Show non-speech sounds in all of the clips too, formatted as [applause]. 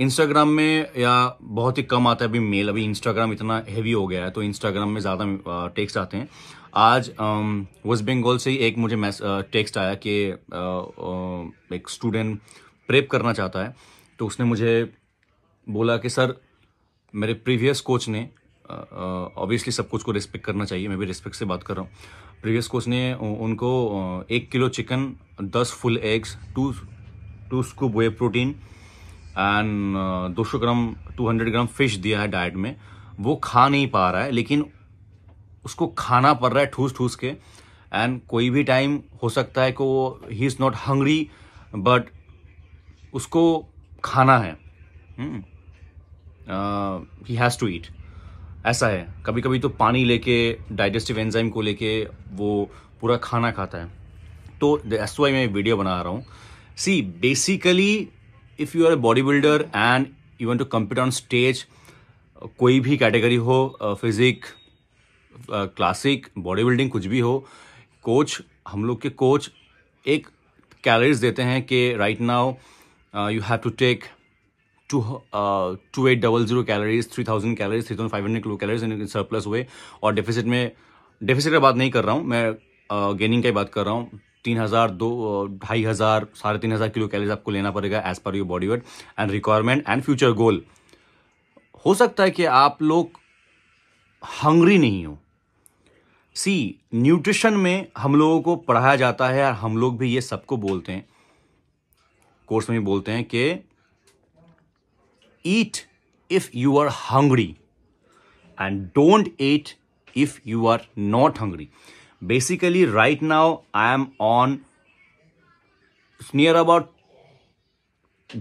Instagram में या बहुत ही कम आता है अभी मेल अभी इंस्टाग्राम इतना हैवी हो गया है तो इंस्टाग्राम में ज़्यादा टेक्स्ट आते हैं आज वेस्ट बंगाल से ही एक मुझे मैस टेक्स्ट आया कि एक स्टूडेंट प्रेप करना चाहता है तो उसने मुझे बोला कि सर मेरे प्रीवियस कोच ने ऑब्वियसली सब कुछ को रिस्पेक्ट करना चाहिए मैं भी रिस्पेक्ट से बात कर रहा हूँ प्रीवियस कोच ने उनको एक किलो चिकन दस full eggs two two scoop whey protein and uh, दो सौ gram two hundred gram fish दिया है डाइट में वो खा नहीं पा रहा है लेकिन उसको खाना पड़ रहा है ठूस ठूस के एंड कोई भी टाइम हो सकता है कि वो he is not hungry but उसको खाना है ही हैज़ टू ईट ऐसा है कभी कभी तो पानी लेके डाइजेस्टिव एंजाइम को लेके वो पूरा खाना खाता है तो एस वाई मैं वीडियो बना रहा हूँ see basically if you are a body builder and want to to on on stage uh, कोई भी कैटेगरी हो फिजिक क्लासिक बॉडी बिल्डिंग कुछ भी हो कोच हम लोग के कोच एक कैलरीज देते हैं कि right now you have to take two two eight double zero calories three thousand calories three thousand five hundred kilo calories in surplus हुए और डेफिसिट में डेफिसिट की बात नहीं कर रहा हूँ मैं गेनिंग uh, ही बात कर रहा हूँ तीन हज़ार दो ढाई हज़ार साढ़े तीन हज़ार किलो कैलरीज आपको लेना पड़ेगा एज पर your body weight and requirement and future goal हो सकता है कि आप लोग हंगरी नहीं हो सी न्यूट्रिशन में हम लोगों को पढ़ाया जाता है और हम लोग भी ये सबको बोलते हैं कोर्स में भी बोलते हैं कि eat if you are hungry and don't eat if you are not hungry basically right now i am on near near about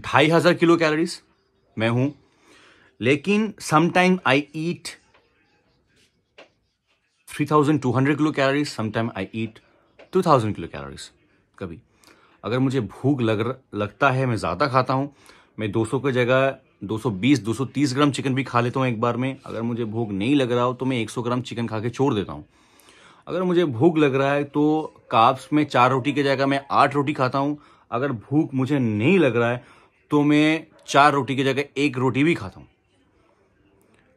ढाई हजार किलो कैलोरीज मैं हूं लेकिन sometime I eat 3200 kilo calories sometime I eat 2000 kilo calories कभी अगर मुझे भूख लग लगता है मैं ज़्यादा खाता हूँ मैं 200 की जगह 220 230 ग्राम चिकन भी खा लेता हूँ एक बार में अगर मुझे भूख नहीं लग रहा हो तो मैं 100 ग्राम चिकन खा के छोड़ देता हूँ अगर मुझे भूख लग रहा है तो काप्स में चार रोटी की जगह मैं आठ रोटी खाता हूँ अगर भूख मुझे नहीं लग रहा है तो मैं चार रोटी की जगह एक रोटी भी खाता हूँ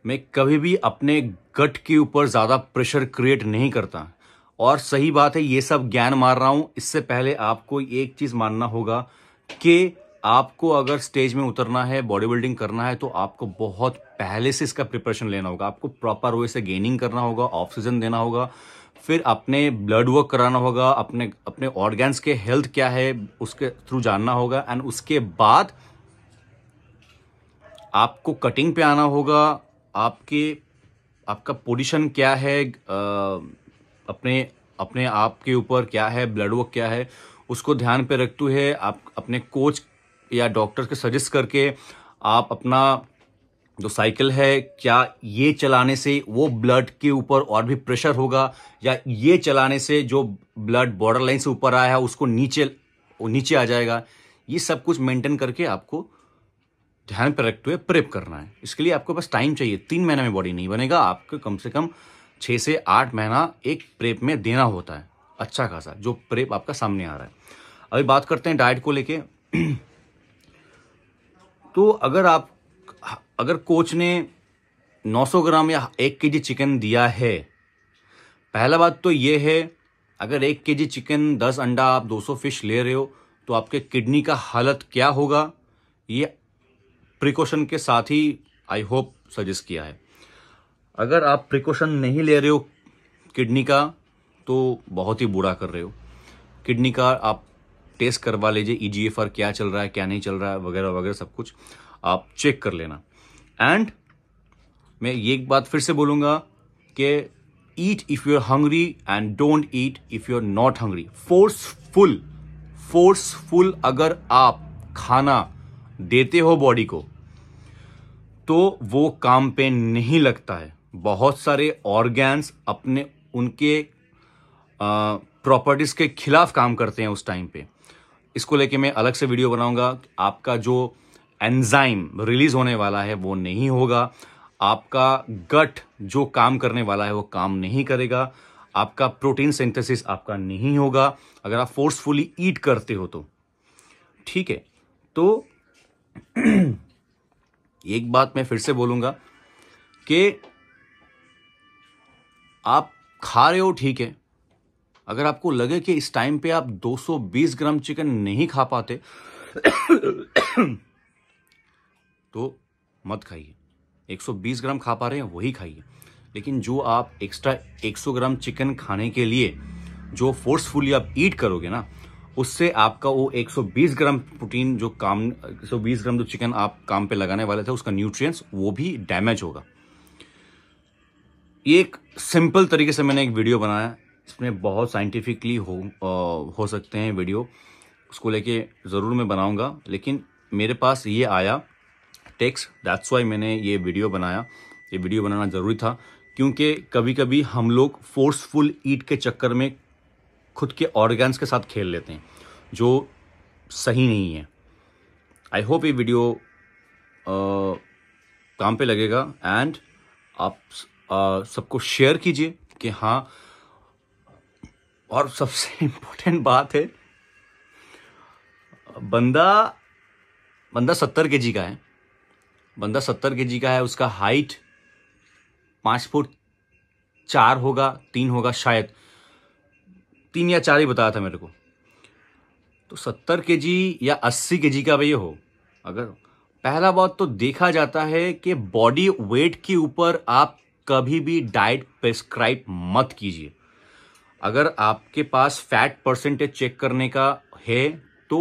मैं कभी भी अपने गट के ऊपर ज़्यादा प्रेशर क्रिएट नहीं करता और सही बात है ये सब ज्ञान मार रहा हूँ इससे पहले आपको एक चीज़ मानना होगा कि आपको अगर स्टेज में उतरना है बॉडी बिल्डिंग करना है तो आपको बहुत पहले से इसका प्रिपरेशन लेना होगा आपको प्रॉपर वे से गेनिंग करना होगा ऑक्सीजन देना होगा फिर अपने ब्लड वर्क कराना होगा अपने अपने ऑर्गेन्स के हेल्थ क्या है उसके थ्रू जानना होगा एंड उसके बाद आपको कटिंग पे आना होगा आपके आपका पोजिशन क्या है अपने अपने आप के ऊपर क्या है ब्लड वर्क क्या है उसको ध्यान पे रखते हुए आप अपने कोच या डॉक्टर के सजेस्ट करके आप अपना जो साइकिल है क्या ये चलाने से वो ब्लड के ऊपर और भी प्रेशर होगा या ये चलाने से जो ब्लड बॉर्डर लाइन से ऊपर आया है उसको नीचे वो नीचे आ जाएगा ये सब कुछ मेंटेन करके आपको ध्यान पर रखते हुए प्रेप करना है इसके लिए आपको बस टाइम चाहिए तीन महीने में बॉडी नहीं बनेगा आपको कम से कम छः से आठ महीना एक प्रेप में देना होता है अच्छा खासा जो प्रेप आपका सामने आ रहा है अभी बात करते हैं डाइट को लेके तो अगर आप अगर कोच ने 900 ग्राम या एक के चिकन दिया है पहला बात तो ये है अगर एक के चिकन 10 अंडा आप 200 फिश ले रहे हो तो आपके किडनी का हालत क्या होगा ये प्रिकॉशन के साथ ही आई होप सजेस्ट किया है अगर आप प्रिकॉशन नहीं ले रहे हो किडनी का तो बहुत ही बुरा कर रहे हो किडनी का आप टेस्ट करवा लीजिए ई जी एफ आर क्या चल रहा है क्या नहीं चल रहा है वगैरह वगैरह सब कुछ आप चेक कर लेना एंड मैं ये एक बात फिर से बोलूंगा कि eat if you are hungry and don't eat if you are not hungry forceful forceful अगर आप खाना देते हो बॉडी को तो वो काम पे नहीं लगता है बहुत सारे ऑर्गेन्स अपने उनके प्रॉपर्टीज के खिलाफ काम करते हैं उस टाइम पे इसको लेके मैं अलग से वीडियो बनाऊंगा आपका जो एंजाइम रिलीज होने वाला है वो नहीं होगा आपका गट जो काम करने वाला है वो काम नहीं करेगा आपका प्रोटीन सिंथेसिस आपका नहीं होगा अगर आप फोर्सफुली ईट करते हो तो ठीक है तो [clears throat] एक बात मैं फिर से बोलूंगा कि आप खा रहे हो ठीक है अगर आपको लगे कि इस टाइम पे आप 220 ग्राम चिकन नहीं खा पाते तो मत खाइए 120 ग्राम खा पा रहे हैं वही खाइए लेकिन जो आप एक्स्ट्रा 100 ग्राम चिकन खाने के लिए जो फोर्सफुली आप ईट करोगे ना उससे आपका वो 120 ग्राम प्रोटीन जो काम 120 ग्राम जो चिकन आप काम पे लगाने वाले थे उसका न्यूट्रिएंट्स वो भी डैमेज होगा ये एक सिंपल तरीके से मैंने एक वीडियो बनाया इसमें बहुत साइंटिफिकली हो आ, हो सकते हैं वीडियो उसको लेके ज़रूर मैं बनाऊंगा लेकिन मेरे पास ये आया टेक्स दैट्स वाई मैंने ये वीडियो बनाया ये वीडियो बनाना ज़रूरी था क्योंकि कभी कभी हम लोग फोर्सफुल ईट के चक्कर में खुद के ऑर्गेन्स के साथ खेल लेते हैं जो सही नहीं है आई होप ये वीडियो आ, काम पे लगेगा एंड आप सबको शेयर कीजिए कि हाँ और सबसे इम्पोर्टेंट [laughs] बात है बंदा बंदा सत्तर के जी का है बंदा सत्तर के जी का है उसका हाइट पाँच फुट चार होगा तीन होगा शायद तीन या चार ही बताया था मेरे को तो सत्तर के जी या अस्सी के जी का भैया ये हो अगर पहला बात तो देखा जाता है कि बॉडी वेट के ऊपर आप कभी भी डाइट प्रेस्क्राइब मत कीजिए अगर आपके पास फैट परसेंटेज चेक करने का है तो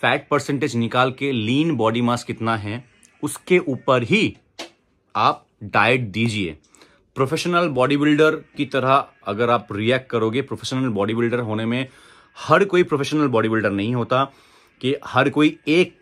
फैट परसेंटेज निकाल के लीन बॉडी मास कितना है उसके ऊपर ही आप डाइट दीजिए प्रोफेशनल बॉडी बिल्डर की तरह अगर आप रिएक्ट करोगे प्रोफेशनल बॉडी बिल्डर होने में हर कोई प्रोफेशनल बॉडी बिल्डर नहीं होता कि हर कोई एक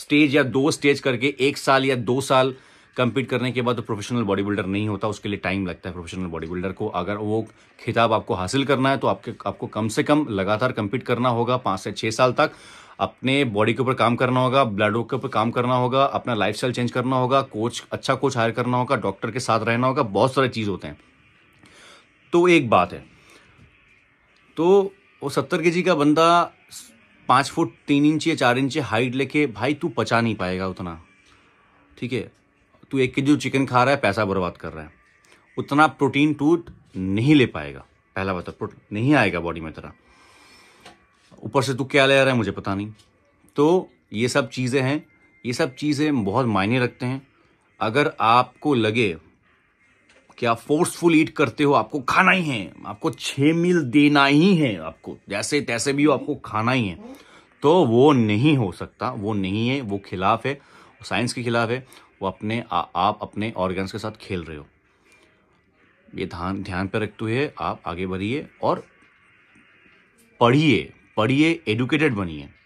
स्टेज या दो स्टेज करके एक साल या दो साल कम्पीट करने के बाद तो प्रोफेशनल बॉडी बिल्डर नहीं होता उसके लिए टाइम लगता है प्रोफेशनल बॉडी बिल्डर को अगर वो खिताब आपको हासिल करना है तो आपके आपको कम से कम लगातार कम्पीट करना होगा पाँच से छः साल तक अपने बॉडी के ऊपर काम करना होगा ब्लड के ऊपर काम करना होगा अपना लाइफ चेंज करना होगा कोच अच्छा कोच हायर करना होगा डॉक्टर के साथ रहना होगा बहुत सारे चीज़ होते हैं तो एक बात है तो वो सत्तर के का बंदा पाँच फुट तीन इंच या चार इंच हाइट लेके भाई तू पचा नहीं पाएगा उतना ठीक है तू एक के जी चिकन खा रहा है पैसा बर्बाद कर रहा है उतना प्रोटीन टूट नहीं ले पाएगा पहला बात तो प्रोटीन नहीं आएगा बॉडी में तेरा ऊपर से तू क्या ले रहा है मुझे पता नहीं तो ये सब चीज़ें हैं ये सब चीज़ें बहुत मायने रखते हैं अगर आपको लगे कि आप फोर्सफुल ईट करते हो आपको खाना ही है आपको छः मील देना ही है आपको जैसे तैसे भी हो आपको खाना ही है तो वो नहीं हो सकता वो नहीं है वो खिलाफ है साइंस के खिलाफ है वो अपने आ, आप अपने ऑर्गन्स के साथ खेल रहे हो ये ध्यान ध्यान पर रखते हुए आप आगे बढ़िए और पढ़िए पढ़िए एडुकेटेड बनिए